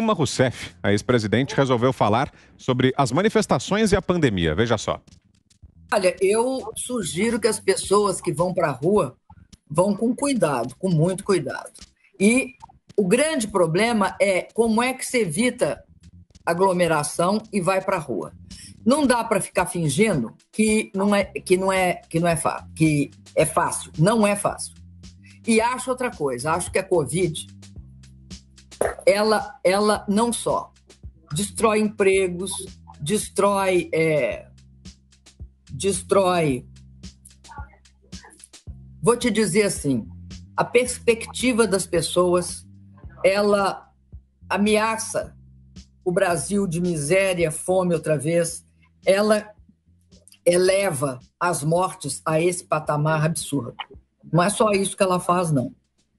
Dilma Rousseff, a ex-presidente, resolveu falar sobre as manifestações e a pandemia. Veja só. Olha, eu sugiro que as pessoas que vão para a rua vão com cuidado, com muito cuidado. E o grande problema é como é que se evita aglomeração e vai para a rua. Não dá para ficar fingindo que não é que não é que não é que é fácil, não é fácil. E acho outra coisa, acho que a Covid ela, ela não só destrói empregos, destrói, é, destrói. Vou te dizer assim, a perspectiva das pessoas, ela ameaça o Brasil de miséria, fome outra vez, ela eleva as mortes a esse patamar absurdo. Não é só isso que ela faz, não.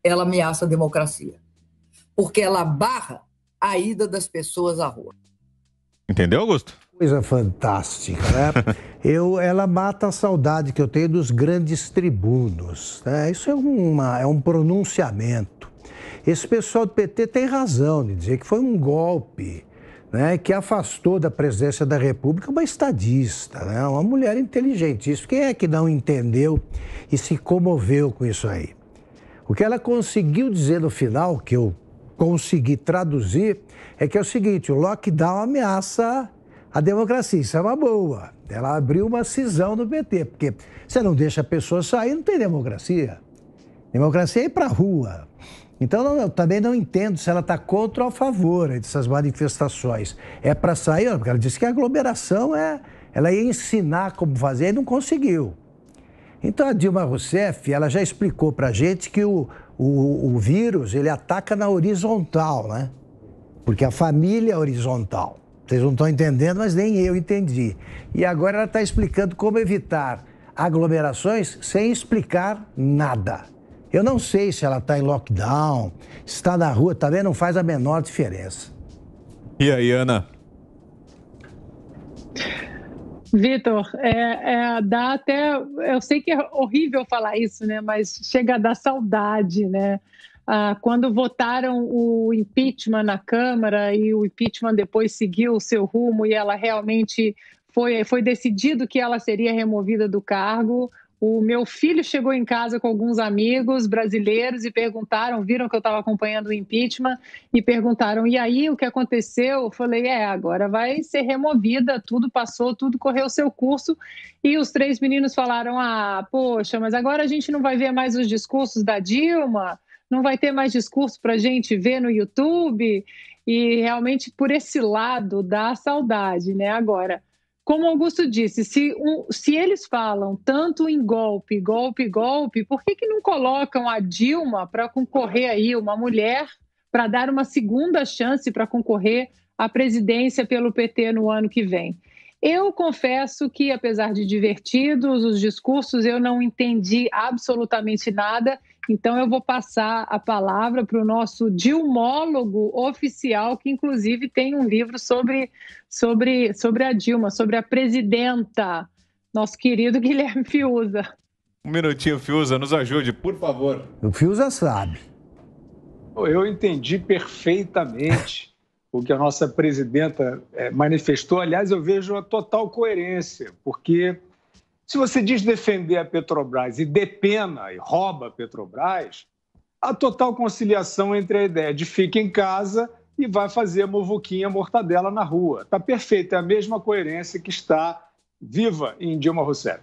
Ela ameaça a democracia porque ela barra a ida das pessoas à rua. Entendeu, Augusto? Coisa fantástica, né? eu, ela mata a saudade que eu tenho dos grandes tribunos. Né? Isso é, uma, é um pronunciamento. Esse pessoal do PT tem razão de dizer que foi um golpe. Né, que afastou da presidência da República uma estadista, né, uma mulher inteligentíssima. Quem é que não entendeu e se comoveu com isso aí? O que ela conseguiu dizer no final, que eu consegui traduzir é que é o seguinte: o lockdown ameaça a democracia. Isso é uma boa. Ela abriu uma cisão no PT, porque você não deixa a pessoa sair, não tem democracia. Democracia é ir para a rua. Então, não, eu também não entendo se ela está contra ou a favor dessas manifestações. É para sair, porque ela disse que a aglomeração é. Ela ia ensinar como fazer e não conseguiu. Então, a Dilma Rousseff, ela já explicou para a gente que o, o, o vírus ele ataca na horizontal, né? Porque a família é horizontal. Vocês não estão entendendo, mas nem eu entendi. E agora ela está explicando como evitar aglomerações sem explicar nada. Eu não sei se ela está em lockdown, está na rua, também não faz a menor diferença. E aí, Ana? Vitor, é, é, dá até. Eu sei que é horrível falar isso, né? Mas chega a dar saudade, né? Ah, quando votaram o impeachment na Câmara e o impeachment depois seguiu o seu rumo e ela realmente foi, foi decidido que ela seria removida do cargo, o meu filho chegou em casa com alguns amigos brasileiros e perguntaram, viram que eu estava acompanhando o impeachment e perguntaram: e aí o que aconteceu? Eu falei: é, agora vai ser removida, tudo passou, tudo correu seu curso. E os três meninos falaram: ah, poxa, mas agora a gente não vai ver mais os discursos da Dilma, não vai ter mais discurso para gente ver no YouTube. E realmente por esse lado dá saudade, né? Agora como Augusto disse, se, um, se eles falam tanto em golpe, golpe, golpe, por que, que não colocam a Dilma para concorrer aí, uma mulher, para dar uma segunda chance para concorrer à presidência pelo PT no ano que vem? Eu confesso que, apesar de divertidos os discursos, eu não entendi absolutamente nada então eu vou passar a palavra para o nosso Dilmólogo oficial, que inclusive tem um livro sobre, sobre, sobre a Dilma, sobre a presidenta, nosso querido Guilherme Fiuza. Um minutinho, Fiuza, nos ajude, por favor. O Fiuza sabe. Eu entendi perfeitamente o que a nossa presidenta eh, manifestou. Aliás, eu vejo a total coerência, porque se você diz defender a Petrobras e depena e rouba a Petrobras, a total conciliação entre a ideia de fica em casa e vai fazer movuquinha mortadela na rua. Está perfeita, é a mesma coerência que está viva em Dilma Rousseff.